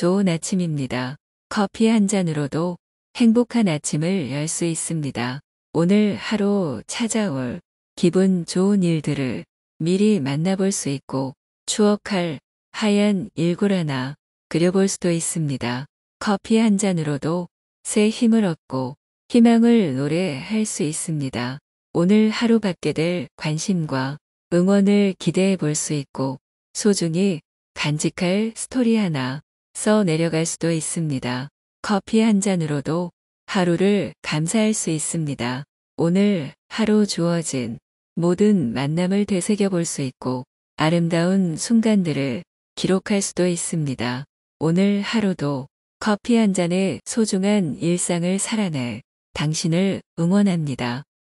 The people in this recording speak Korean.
좋은 아침입니다. 커피 한 잔으로도 행복한 아침을 열 수 있습니다. 오늘 하루 찾아올 기분 좋은 일들을 미리 만나볼 수 있고 추억할 하얀 일굴 하나 그려볼 수도 있습니다. 커피 한 잔으로도 새 힘을 얻고 희망을 노래할 수 있습니다. 오늘 하루 받게 될 관심과 응원을 기대해 볼 수 있고 소중히 간직할 스토리 하나 써 내려갈 수도 있습니다. 커피 한 잔으로도 하루를 감사할 수 있습니다. 오늘 하루 주어진 모든 만남을 되새겨 볼 수 있고 아름다운 순간들을 기록할 수도 있습니다. 오늘 하루도 커피 한 잔의 소중한 일상을 살아낼 당신을 응원합니다.